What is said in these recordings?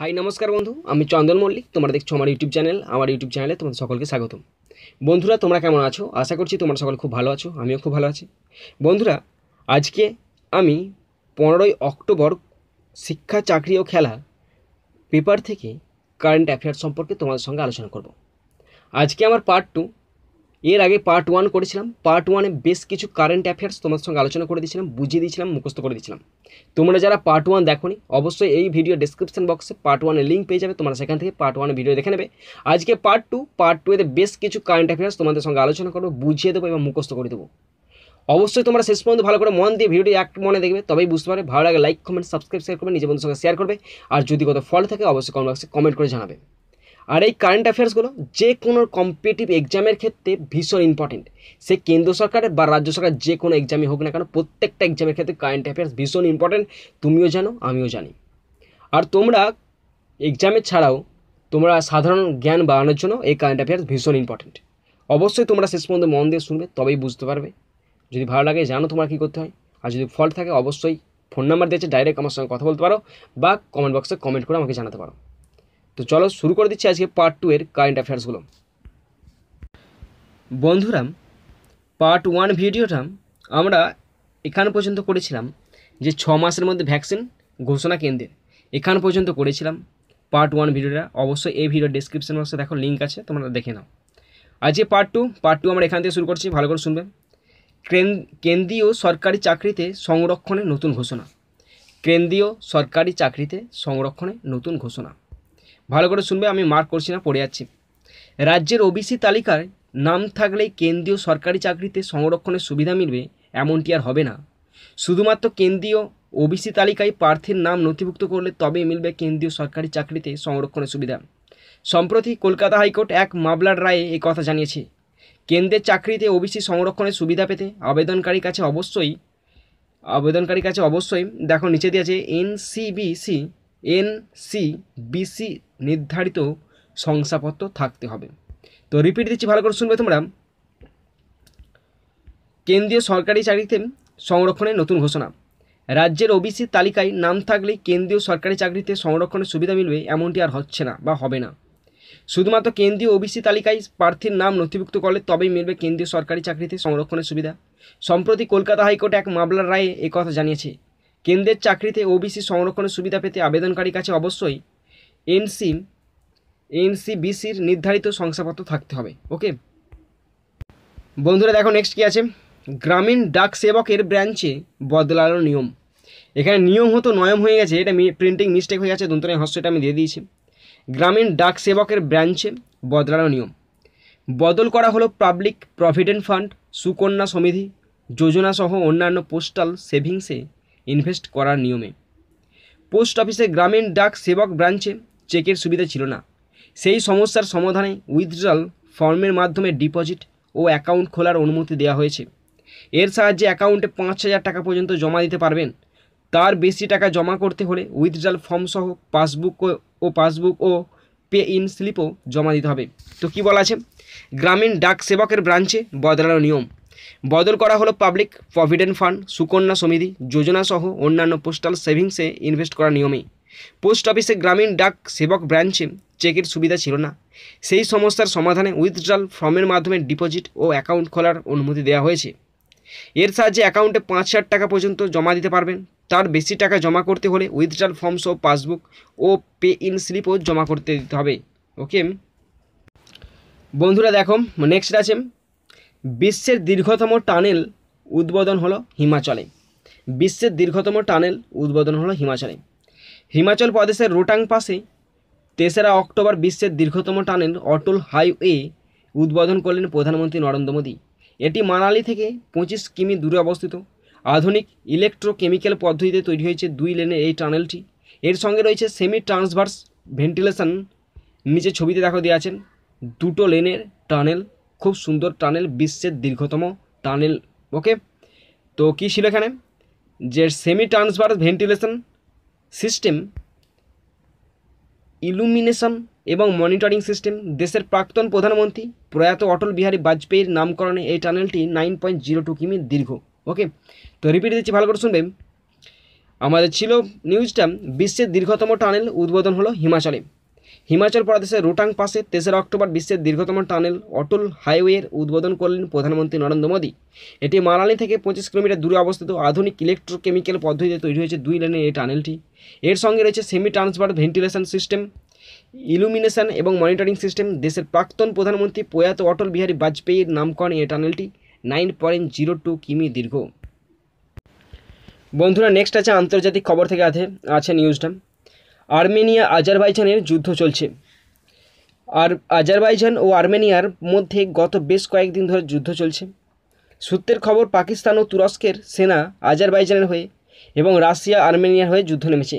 high নমস্কার বন্ধু আমি চন্দন মল্লিক তোমরা দেখছো আমার ইউটিউব চ্যানেল আমার ইউটিউব চ্যানেলে তোমাদের সকলকে স্বাগতম বন্ধুরা তোমরা কেমন আছো আশা করছি তোমরা সকল খুব ভালো আছো আমিও খুব ভালো আছি বন্ধুরা আজকে আমি পনেরোই অক্টোবর শিক্ষা চাকরি ও খেলা পেপার থেকে কারেন্ট অ্যাফেয়ার্স সম্পর্কে তোমাদের সঙ্গে আলোচনা করব আজকে আমার পার্ট টু এর আগে পার্ট ওয়ান করেছিলাম পার্ট ওয়ানে বেশ কিছু কারেন্ট অ্যাফেয়ার্স তোমার সঙ্গে আলোচনা করে দিয়েছিলাম বুঝিয়ে দিয়েছিলাম মুখস্থ করে দিয়েছিলাম তোমরা যারা পার্ট ওয়ান দেখোনি অবশ্যই এই ভিডিও ডিসক্রিপশন বক্সে পার্ট ওয়ানের লিঙ্ক পেয়ে যাবে তোমরা সেখান থেকে পার্ট ওয়ানের ভিডিও দেখে নেবে আজকে পার্ট টু পার্ট টুয়েতে বেশ কিছু কারেন্ট অ্যাফেয়ার্স তোমাদের সঙ্গে আলোচনা করবো বুঝিয়ে দেবো এবং মুখস্থ করে দেবো অবশ্যই তোমরা শেষ পর্যন্ত ভালো করে মন দিয়ে ভিডিওটি এক মনে দেখবে তবেই বুঝতে পারবে ভালো লাগে লাইক কমেন্ট সাবস্ক্রাইব শেয়ার করবে নিজের বন্ধুর সঙ্গে শেয়ার করবে আর যদি কত ফল থাকে অবশ্যই কমেন্ট বক্সে কমেন্ট করে জানাবে আর এই কারেন্ট অ্যাফেয়ার্সগুলো যে কোনো কম্পিটিভ এক্সামের ক্ষেত্রে ভীষণ ইম্পর্টেন্ট সে কেন্দ্র সরকারের বা রাজ্য সরকার যে কোনো এক্সামই হোক না কেন প্রত্যেকটা এক্সামের ক্ষেত্রে কারেন্ট অ্যাফেয়ার্স ভীষণ ইম্পর্টেন্ট তুমিও জানো আমিও জানি আর তোমরা এক্সামের ছাড়াও তোমরা সাধারণ জ্ঞান বাড়ানোর জন্য এই কারেন্ট অ্যাফেয়ার্স ভীষণ ইম্পর্টেন্ট অবশ্যই তোমরা শেষ পর্যন্ত মন দিয়ে শুনবে তবেই বুঝতে পারবে যদি ভালো লাগে জানো তোমার কী করতে হয় আর যদি ফল্ট থাকে অবশ্যই ফোন নাম্বার দিয়েছে ডাইরেক্ট আমার সঙ্গে কথা বলতে পারো বা কমেন্ট বক্সে কমেন্ট করে আমাকে জানাতে পারো তো চলো শুরু করে দিচ্ছি আজকে পার্ট টু এর কারেন্ট অ্যাফেয়ার্সগুলো বন্ধুরা পার্ট ওয়ান ভিডিওটা আমরা এখান পর্যন্ত করেছিলাম যে ছ মাসের মধ্যে ভ্যাকসিন ঘোষণা কেন্দ্রের এখান পর্যন্ত করেছিলাম পার্ট ওয়ান ভিডিওটা অবশ্যই এই ভিডিও ডিসক্রিপশন বক্সে দেখো লিঙ্ক আছে তোমরা দেখে নাও আজকে পার্ট টু পার্ট টু আমরা এখান থেকে শুরু করছি ভালো করে শুনবে কেন্দ্রীয় সরকারি চাকরিতে সংরক্ষণে নতুন ঘোষণা কেন্দ্রীয় সরকারি চাকরিতে সংরক্ষণে নতুন ঘোষণা ভালো করে শুনবে আমি মার্ক করছি না পড়ে যাচ্ছি রাজ্যের ওবিসি তালিকায় নাম থাকলেই কেন্দ্রীয় সরকারি চাকরিতে সংরক্ষণের সুবিধা মিলবে এমনটি আর হবে না শুধুমাত্র কেন্দ্রীয় ওবিসি তালিকায় প্রার্থীর নাম নথিভুক্ত করলে তবেই মিলবে কেন্দ্রীয় সরকারি চাকরিতে সংরক্ষণের সুবিধা সম্প্রতি কলকাতা হাইকোর্ট এক মামলার রায়ে এ কথা জানিয়েছে কেন্দ্রের চাকরিতে ওবিসি সংরক্ষণের সুবিধা পেতে আবেদনকারীর কাছে অবশ্যই আবেদনকারীর কাছে অবশ্যই দেখো নিচে দিয়েছে এনসিবিসি এনসিবিসি নির্ধারিত শংসাপত্র থাকতে হবে তো রিপিট দিচ্ছি ভালো করে শুনবে তোমরা কেন্দ্রীয় সরকারি চাকরিতে সংরক্ষণের নতুন ঘোষণা রাজ্যের ওবিসি তালিকায় নাম থাকলে কেন্দ্রীয় সরকারি চাকরিতে সংরক্ষণের সুবিধা মিলবে এমনটি আর হচ্ছে না বা হবে না শুধুমাত্র কেন্দ্রীয় ওবিসি তালিকায় প্রার্থীর নাম নথিভুক্ত করলে তবেই মিলবে কেন্দ্রীয় সরকারি চাকরিতে সংরক্ষণের সুবিধা সম্প্রতি কলকাতা হাইকোর্ট এক মামলার রায়ে কথা জানিয়েছে কেন্দ্রের চাকরিতে ওবিসি সংরক্ষণের সুবিধা পেতে আবেদনকারীর কাছে অবশ্যই এনসি এনসিবিসির নির্ধারিত শংসাপত্র থাকতে হবে ওকে বন্ধুরা দেখো নেক্সট কী আছে গ্রামীণ ডাক সেবকের ব্রাঞ্চে বদলালো নিয়ম এখানে নিয়ম হতো নয়ম হয়ে গেছে এটা প্রিন্টিং মিস্টেক হয়ে গেছে দন্তনের হস্যটা আমি দিয়ে দিয়েছি গ্রামীণ ডাক সেবকের ব্রাঞ্চে বদলানো নিয়ম বদল করা হলো পাবলিক প্রভিডেন্ট ফান্ড সুকন্যা সমিতি যোজনাসহ অন্যান্য পোস্টাল সেভিংসে ইনভেস্ট করার নিয়মে পোস্ট অফিসে গ্রামীণ ডাক সেবক ব্রাঞ্চে চেকের সুবিধা ছিল না সেই সমস্যার সমাধানে উইথড্রল ফর্মের মাধ্যমে ডিপোজিট ও অ্যাকাউন্ট খোলার অনুমতি দেওয়া হয়েছে এর সাহায্যে অ্যাকাউন্টে পাঁচ হাজার টাকা পর্যন্ত জমা দিতে পারবেন তার বেশি টাকা জমা করতে হলে উইথড্রল ফর্মসহ পাসবুক ও পাসবুক ও পে ইন স্লিপও জমা দিতে হবে তো কি বলা আছে গ্রামীণ ডাক সেবকের ব্রাঞ্চে বদলানোর নিয়ম বদল করা হলো পাবলিক প্রভিডেন্ট ফান্ড সুকন্যা সমিতি যোজনাসহ অন্যান্য পোস্টাল সেভিংসে ইনভেস্ট করার নিয়মে পোস্ট অফিসে গ্রামীণ ডাক সেবক ব্রাঞ্চে চেকের সুবিধা ছিল না সেই সমস্যার সমাধানে উইথড্রল ফর্মের মাধ্যমে ডিপোজিট ও অ্যাকাউন্ট খোলার অনুমতি দেওয়া হয়েছে এর সাহায্যে অ্যাকাউন্টে পাঁচ হাজার টাকা পর্যন্ত জমা দিতে পারবেন তার বেশি টাকা জমা করতে হলে উইথড্রল ফর্ম সহ পাসবুক ও পে ইন স্লিপও জমা করতে দিতে হবে ওকে বন্ধুরা দেখো নেক্সট আছে বিশ্বের দীর্ঘতম টানেল উদ্বোধন হলো হিমাচলে বিশ্বের দীর্ঘতম টানেল উদ্বোধন হলো হিমাচলে হিমাচল প্রদেশের রোটাং পাশে তেসরা অক্টোবর বিশ্বের দীর্ঘতম টানেল অটল হাইওয়ে উদ্বোধন করলেন প্রধানমন্ত্রী নরেন্দ্র মোদী এটি মানালি থেকে পঁচিশ কিমি দূরে অবস্থিত আধুনিক ইলেকট্রোকেমিক্যাল পদ্ধতিতে তৈরি হয়েছে দুই লেনের এই টানেলটি এর সঙ্গে রয়েছে সেমি ট্রান্সভার্স ভেন্টিলেশন নিচে ছবিতে দেখা দিয়ে আছেন দুটো লেনের টানেল খুব সুন্দর টানেল বিশ্বের দীর্ঘতম টানেল ওকে তো কী ছিল এখানে যে semi transverse ventilation system illumination এবং মনিটরিং সিস্টেম দেশের প্রাক্তন প্রধানমন্ত্রী প্রয়াত অটল বিহারী বাজপেয়ীর নামকরণে এই টানেলটি নাইন পয়েন্ট জিরো টু কিমি দীর্ঘ ওকে তো রিপিট দিচ্ছি ভালো করে শুনবেন আমাদের ছিল নিউজটা বিশ্বের দীর্ঘতম টানেল উদ্বোধন হলো হিমাচলে হিমাচল প্রদেশের রোটাং পাশে তেসরা অক্টোবর বিশ্বের দীর্ঘতম টানেল অটল হাইওয়ের উদ্বোধন করলেন প্রধানমন্ত্রী নরেন্দ্র মোদী এটি মানালি থেকে পঁচিশ কিলোমিটার দূরে অবস্থিত আধুনিক ইলেকট্রোকেমিক্যাল পদ্ধতিতে তৈরি হয়েছে দুই লেনের এই টানেলটি এর সঙ্গে রয়েছে semi transfer ventilation system illumination এবং মনিটরিং সিস্টেম দেশের প্রাক্তন প্রধানমন্ত্রী প্রয়াত অটল বিহারী বাজপেয়ীর নামকরণ এই টানেলটি নাইন পয়েন্ট জিরো টু কিমি দীর্ঘ বন্ধুরা নেক্সট আছে আন্তর্জাতিক খবর থেকে আছে আছে নিউজটা আর্মেনিয়া আজারবাইজানের যুদ্ধ চলছে আর আজারবাইজান ও আর্মেনিয়ার মধ্যে গত বেশ কয়েকদিন ধরে যুদ্ধ চলছে সূত্রের খবর পাকিস্তান ও তুরস্কের সেনা আজারবাইজানের হয়ে এবং রাশিয়া আর্মেনিয়ার হয়ে যুদ্ধ নেমেছে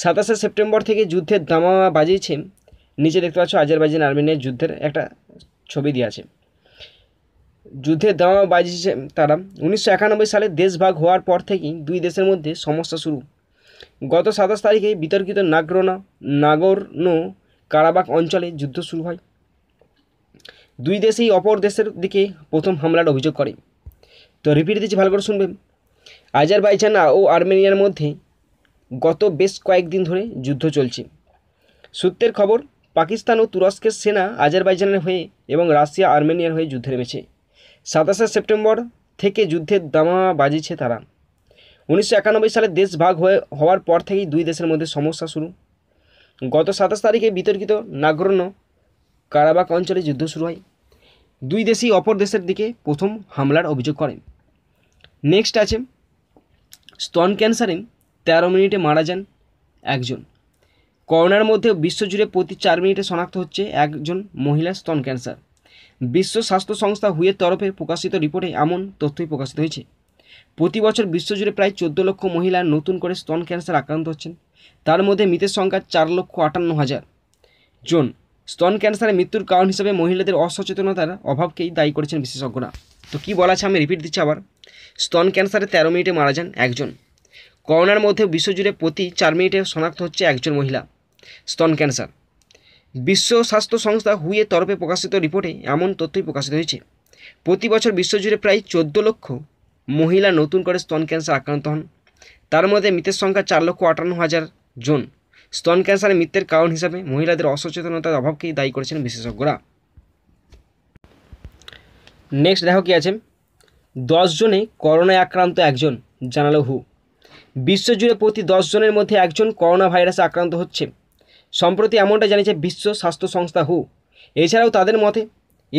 সাতাশে সেপ্টেম্বর থেকে যুদ্ধের দামামা বাজিয়েছে নিচে দেখতে পাচ্ছ আজারবাইজান আর্মেনিয়ার যুদ্ধের একটা ছবি দিয়ে আছে যুদ্ধের দামামা বাজিয়েছে তারা উনিশশো সালে দেশভাগ হওয়ার পর থেকেই দুই দেশের মধ্যে সমস্যা শুরু গত সাতাশ তারিখে বিতর্কিত নাগরোনা নাগরনো কারাবাক অঞ্চলে যুদ্ধ শুরু হয় দুই দেশেই অপর দেশের দিকে প্রথম হামলার অভিযোগ করে তো রিপিট দিচ্ছি ভালো করে শুনবেন আজারবাইজান ও আর্মেনিয়ার মধ্যে গত বেশ কয়েকদিন ধরে যুদ্ধ চলছে সূত্রের খবর পাকিস্তান ও তুরস্কের সেনা আজারবাইজানের হয়ে এবং রাশিয়া আর্মেনিয়ার হয়ে যুদ্ধে নেমেছে সাতাশে সেপ্টেম্বর থেকে যুদ্ধের দামা বাজিছে তারা উনিশশো সালে দেশ ভাগ হয়ে হওয়ার পর থেকেই দুই দেশের মধ্যে সমস্যা শুরু গত সাতাশ তারিখে বিতর্কিত নাগরণ্য কারাবাক অঞ্চলে যুদ্ধ শুরু হয় দুই দেশই অপর দেশের দিকে প্রথম হামলার অভিযোগ করেন নেক্সট আছে স্তন ক্যান্সারে তেরো মিনিটে মারা যান একজন করোনার মধ্যে বিশ্বজুড়ে প্রতি চার মিনিটে শনাক্ত হচ্ছে একজন মহিলা স্তন ক্যান্সার বিশ্ব স্বাস্থ্য সংস্থা হুয়ের তরফে প্রকাশিত রিপোর্টে এমন তথ্যই প্রকাশিত হয়েছে প্রতি বছর বিশ্বজুড়ে প্রায় চোদ্দ লক্ষ মহিলা নতুন করে স্তন ক্যান্সার আক্রান্ত হচ্ছেন তার মধ্যে মৃতের সংখ্যা চার লক্ষ আটান্ন হাজার জন স্তন ক্যান্সারে মৃত্যুর কারণ হিসেবে মহিলাদের অসচেতনতার অভাবকেই দায়ী করেছেন বিশেষজ্ঞরা তো কী বলা আছে আমি রিপিট দিচ্ছি আবার স্তন ক্যান্সারে তেরো মিনিটে মারা যান একজন করোনার মধ্যে বিশ্বজুড়ে প্রতি চার মিনিটে শনাক্ত হচ্ছে একজন মহিলা স্তন ক্যান্সার বিশ্ব স্বাস্থ্য সংস্থা হুইয়ে তরফে প্রকাশিত রিপোর্টে এমন তথ্যই প্রকাশিত হয়েছে প্রতি বছর বিশ্বজুড়ে প্রায় চোদ্দ লক্ষ মহিলা নতুন করে স্তন ক্যান্সার আক্রান্ত হন তার মধ্যে মৃতের সংখ্যা চার লক্ষ আটান্ন হাজার জন স্তন ক্যান্সারের মৃত্যুর কারণ হিসাবে মহিলাদের অসচেতনতার অভাবকেই দায়ী করেছেন বিশেষজ্ঞরা নেক্সট দেখো কি আছে জনে করোনায় আক্রান্ত একজন জানালো হু বিশ্বজুড়ে প্রতি জনের মধ্যে একজন করোনা ভাইরাসে আক্রান্ত হচ্ছে সম্প্রতি এমনটা জানিয়েছে বিশ্ব স্বাস্থ্য সংস্থা হু এছাড়াও তাদের মতে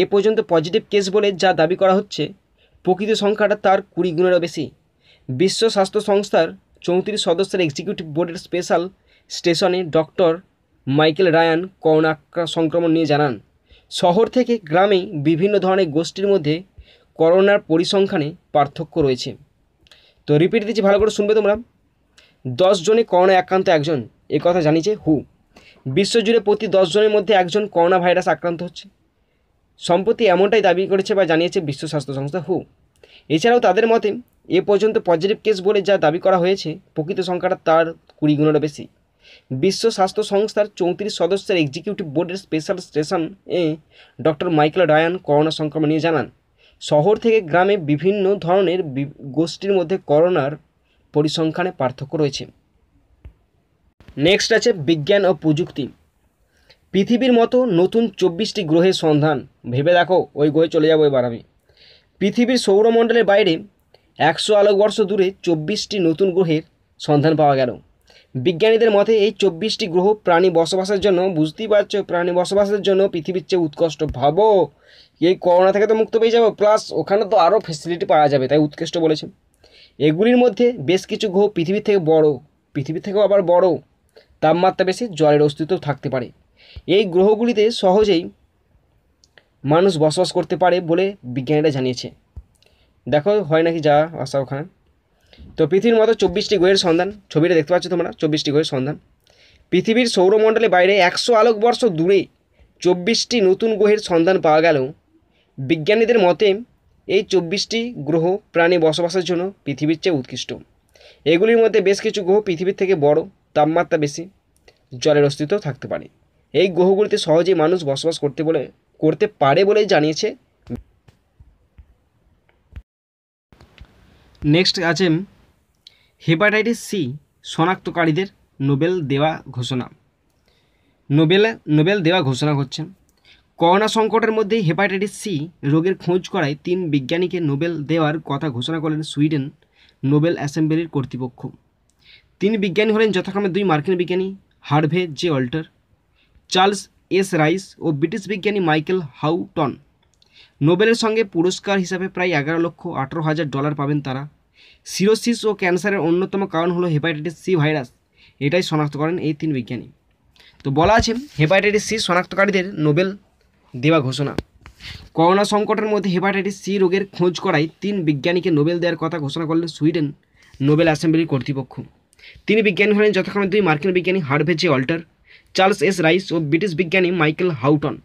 এ পর্যন্ত পজিটিভ কেস বলে যা দাবি করা হচ্ছে প্রকৃত সংখ্যাটা তার কুড়ি গুণেরও বেশি বিশ্ব স্বাস্থ্য সংস্থার চৌত্রিশ সদস্যের এক্সিকিউটিভ বোর্ডের স্পেশাল স্টেশনে ডক্টর মাইকেল রায়ান করোনা সংক্রমণ নিয়ে জানান শহর থেকে গ্রামে বিভিন্ন ধরনের গোষ্ঠীর মধ্যে করোনার পরিসংখ্যানে পার্থক্য রয়েছে তো রিপিট দিচ্ছি ভালো করে শুনবে তোমরা দশ জনে করোনা আক্রান্ত একজন এ কথা জানিয়েছে হু বিশ্বজুড়ে প্রতি দশ জনের মধ্যে একজন করোনা ভাইরাস আক্রান্ত হচ্ছে সম্প্রতি এমনটাই দাবি করেছে বা জানিয়েছে বিশ্ব স্বাস্থ্য সংস্থা হু এছাড়াও তাদের মতে এ পর্যন্ত পজিটিভ কেস বলে যা দাবি করা হয়েছে প্রকৃত সংখ্যাটা তার কুড়ি গুণেরও বেশি বিশ্ব স্বাস্থ্য সংস্থার চৌত্রিশ সদস্যের এক্সিকিউটিভ বোর্ডের স্পেশাল স্টেশন এ ডক্টর মাইকেল ডায়ান করোনা সংক্রমণ নিয়ে জানান শহর থেকে গ্রামে বিভিন্ন ধরনের গোষ্ঠীর মধ্যে করোনার পরিসংখ্যানে পার্থক্য রয়েছে নেক্সট আছে বিজ্ঞান ও প্রযুক্তি পৃথিবীর মতো নতুন চব্বিশটি গ্রহের সন্ধান ভেবে দেখো ওই গ্রহে চলে যাবো এবার আমি পৃথিবীর সৌরমণ্ডলের বাইরে একশো আলোকবর্ষ দূরে চব্বিশটি নতুন গ্রহের সন্ধান পাওয়া গেল বিজ্ঞানীদের মতে এই চব্বিশটি গ্রহ প্রাণী বসবাসের জন্য বুঝতেই পারছো প্রাণী বসবাসের জন্য পৃথিবীর চেয়ে উৎকষ্ট ভাবো এই করোনা থেকে তো মুক্ত পেয়ে যাবো প্লাস ওখানে তো আরও ফেসিলিটি পাওয়া যাবে তাই উৎকৃষ্ট বলেছেন এগুলির মধ্যে বেশ কিছু গ্রহ পৃথিবীর থেকে বড় পৃথিবীর থেকেও আবার বড় তাপমাত্রা বেশি জলের অস্তিত্ব থাকতে পারে এই গ্রহগুলিতে সহজেই মানুষ বসবাস করতে পারে বলে বিজ্ঞানীরা জানিয়েছে দেখো হয় নাকি যা আসা ওখানে তো পৃথিবীর মতো চব্বিশটি গ্রহের সন্ধান ছবিটা দেখতে পাচ্ছ তোমরা চব্বিশটি গ্রহের সন্ধান পৃথিবীর সৌরমণ্ডলের বাইরে একশো আলোক বর্ষ দূরে চব্বিশটি নতুন গ্রহের সন্ধান পাওয়া গেল বিজ্ঞানীদের মতে এই চব্বিশটি গ্রহ প্রাণী বসবাসের জন্য পৃথিবীর চেয়ে উৎকৃষ্ট এগুলির মধ্যে বেশ কিছু গ্রহ পৃথিবীর থেকে বড় তাপমাত্রা বেশি জলের অস্তিত্ব থাকতে পারে এই গ্রহগুলিতে সহজেই মানুষ বসবাস করতে বলে করতে পারে বলে জানিয়েছে নেক্সট আছে হেপাটাইটিস সি শনাক্তকারীদের নোবেল দেওয়া ঘোষণা নোবেল নোবেল দেওয়া ঘোষণা করছেন করোনা সংকটের মধ্যেই হেপাটাইটিস সি রোগের খোঁজ করায় তিন বিজ্ঞানীকে নোবেল দেওয়ার কথা ঘোষণা করেন সুইডেন নোবেল অ্যাসেম্বলির কর্তৃপক্ষ তিন বিজ্ঞানী হলেন যথাক্রমে দুই মার্কিন বিজ্ঞানী Harvey J Alter Charles S Rice ও ব্রিটিশ বিজ্ঞানী মাইকেল হাউটন নোবেলের সঙ্গে পুরস্কার হিসাবে প্রায় এগারো লক্ষ আঠেরো হাজার ডলার পাবেন তারা সিরোসিস ও ক্যান্সারের অন্যতম কারণ হলো হেপাটাইটিস সি ভাইরাস এটাই শনাক্ত করেন এই তিন বিজ্ঞানী তো বলা আছে হেপাটাইটিস সি শনাক্তকারীদের নোবেল দেওয়া ঘোষণা করোনা সংকটের মধ্যে হেপাটাইটিস সি রোগের খোঁজ করায় তিন বিজ্ঞানীকে নোবেল দেওয়ার কথা ঘোষণা করলেন সুইডেন নোবেল অ্যাসেম্বলির কর্তৃপক্ষ তিনি বিজ্ঞানী হলেন যথাক্রমে দুই মার্কিন বিজ্ঞানী Harvey J Alter Charles S Rice ও ব্রিটিশ বিজ্ঞানী মাইকেল হাউটন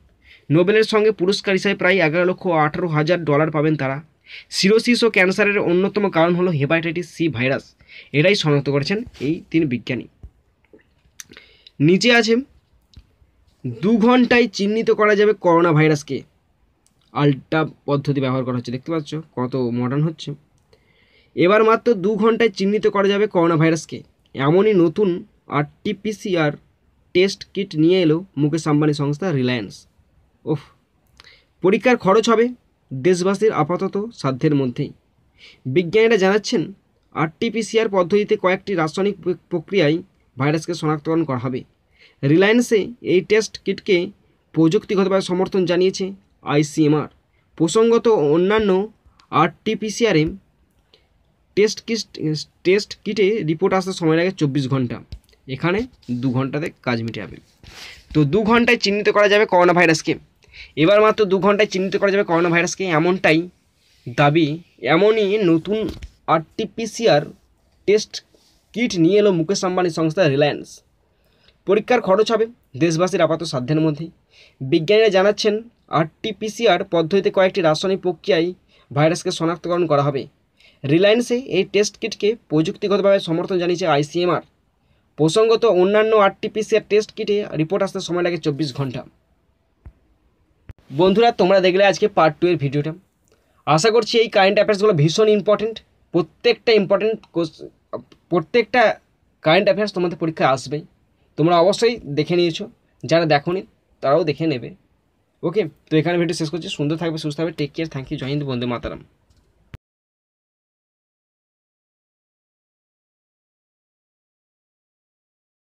নোবেলের সঙ্গে পুরস্কার হিসাবে প্রায় এগারো লক্ষ আঠারো হাজার ডলার পাবেন তারা সিরোসিস ও ক্যান্সারের অন্যতম কারণ হলো হেপাটাইটিস সি ভাইরাস এটাই শনাক্ত করেছেন এই তিন বিজ্ঞানী নিচে আছে দু ঘন্টায় চিহ্নিত করা যাবে করোনা ভাইরাসকে আল্ট্রা পদ্ধতি ব্যবহার করা হচ্ছে দেখতে পাচ্ছ কত মডার্ন হচ্ছে এবার মাত্র দু ঘন্টায় চিহ্নিত করা যাবে করোনা ভাইরাসকে এমনই নতুন টিপিসিআর টেস্ট কিট নিয়ে এলো মুকেশ আম্বানি সংস্থা রিলায়েন্স ওফ পরীক্ষার খরচ হবে দেশবাসীর আপাতত সাধ্যের মধ্যেই বিজ্ঞানীরা জানাচ্ছেন আরটিপিসিআর পদ্ধতিতে কয়েকটি রাসায়নিক প্রক্রিয়ায় ভাইরাসকে শনাক্তকরণ করা হবে রিলায়েন্সে এই টেস্ট কিটকে প্রযুক্তিগতভাবে সমর্থন জানিয়েছে আইসিএমআর প্রসঙ্গত অন্যান্য আরটিপিসিআরএম টেস্ট কিট টেস্ট কিটে রিপোর্ট আসতে সময় লাগে চব্বিশ ঘন্টা এখানে দু ঘন্টাতে কাজ মিটে যাবে তো দু ঘন্টায় চিহ্নিত করা যাবে করোনা ভাইরাসকে এবার মাত্র দু ঘন্টায় চিহ্নিত করা যাবে করোনা ভাইরাসকে এমনটাই দাবি এমনই নতুন আরটিপিসিআর টেস্ট কিট নিয়ে এলো মুকেশ আম্বানি সংস্থা রিলায়েন্স পরীক্ষার খরচ হবে দেশবাসীর আপাত সাধ্যের মধ্যে বিজ্ঞানীরা জানাচ্ছেন আরটিপিসিআর পদ্ধতিতে কয়েকটি রাসায়নিক প্রক্রিয়ায় ভাইরাসকে শনাক্তকরণ করা হবে রিলায়েন্সে এই টেস্ট কিটকে প্রযুক্তিগতভাবে সমর্থন জানিয়েছে আইসিএমআর প্রসঙ্গত অন্যান্য আরটিপিসিআর টেস্ট কিটে রিপোর্ট আসতে সময় লাগে চব্বিশ ঘন্টা বন্ধুরা তোমরা দেখলে আজকে পার্ট টু এর ভিডিওটা আশা করছি এই কারেন্ট অ্যাফেয়ার্সগুলো ভীষণ ইম্পর্টেন্ট প্রত্যেকটা ইম্পর্টেন্ট প্রত্যেকটা কারেন্ট অ্যাফেয়ার্স তোমাদের পরীক্ষা আসবে তোমরা অবশ্যই দেখে নিয়েছো যারা নি তারাও দেখে নেবে ওকে তো এখানে ভিডিও শেষ করছি সুন্দর থাকবে সুস্থ থাকবে টেক কেয়ার থ্যাংক ইউ জয় হিন্দ বন্ধু মাতারাম